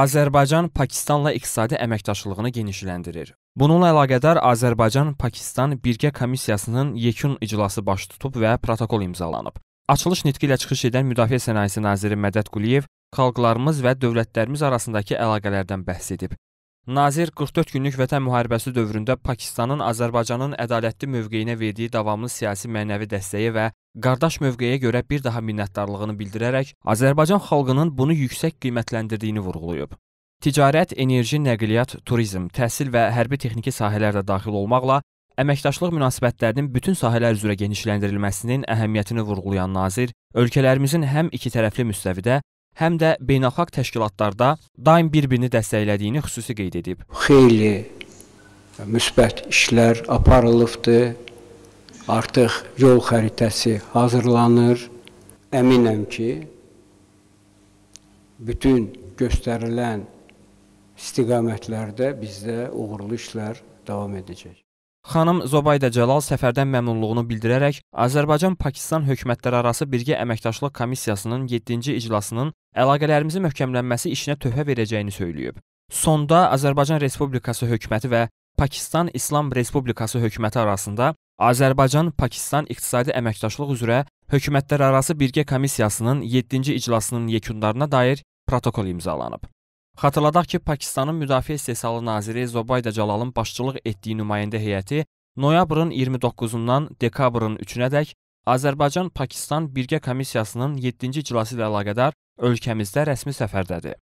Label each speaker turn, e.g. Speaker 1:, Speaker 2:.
Speaker 1: Azərbaycan Pakistanla iqtisadi əməkdaşlığını genişləndirir. Bununla əlaqədar Azərbaycan-Pakistan birgə komissiyasının yekun iclası baş tutub və protokol imzalanıb. Açılış nitqi ilə çıxış edən Müdafiə Sənayesi naziri Mədəd Quliyev xalqlarımız və dövlətlərimiz arasındakı əlaqələrdən bəhs edib. Nazir 44 günlük vətən müharibəsi dövründə Pakistanın Azərbaycanın ədalətli mövqeyinə verdiyi davamlı siyasi mənəvi dəstəyi və qardaş mövqeyə görə bir daha minnətdarlığını bildirərək Azərbaycan xalqının bunu yüksək qiymətləndirdiyini vurğulayıb. Ticarət, enerji, nəqliyyat, turizm, təhsil və hərbi texniki sahələr də daxil olmaqla əməkdaşlıq münasibətlərinin bütün sahələr üzrə genişləndirilməsinin əhəmiyyətini vurğulayan nazir ölkələrimizin həm ikitərəfli müstəvidə, həm də beynəlxalq təşkilatlarda daim bir-birini dəstəklədiyini xüsusi qeyd edib. Xeyli müsbət
Speaker 2: işlər aparılıbdı. Artıq yol xəritəsi hazırlanır. Əminəm ki, bütün göstərilən istiqamətlərdə bizdə uğurlu işlər davam edəcək.
Speaker 1: Xanım Zobayda Cəlal səfərdən məmnunluğunu bildirərək Azərbaycan-Pakistan hökumətləri arası birgə əməkdaşlıq komissiyasının 7-ci iclasının əlaqələrimizin möhkəmlənməsi işinə töhfə verəcəyini söyləyib. Sonda Azərbaycan Respublikası hökuməti və Pakistan İslam Respublikası hökuməti arasında Azərbaycan-Pakistan iqtisadi əməkdaşlıq üzrə hökumətlərarası birgə komissiyasının 7-ci iclasının yekunlarına dair protokol imzalanıb. Xatırladaq ki, Pakistanın Müdafiə İstehsalı naziri Zobayda Cəlalın başçılıq etdiyi nümayəndə heyəti noyabrın 29-dan dekabrın 3-ədək Azərbaycan-Pakistan birgə komissiyasının 7-ci iclası ilə əlaqədar ölkəmizdə rəsmi səfərdədir.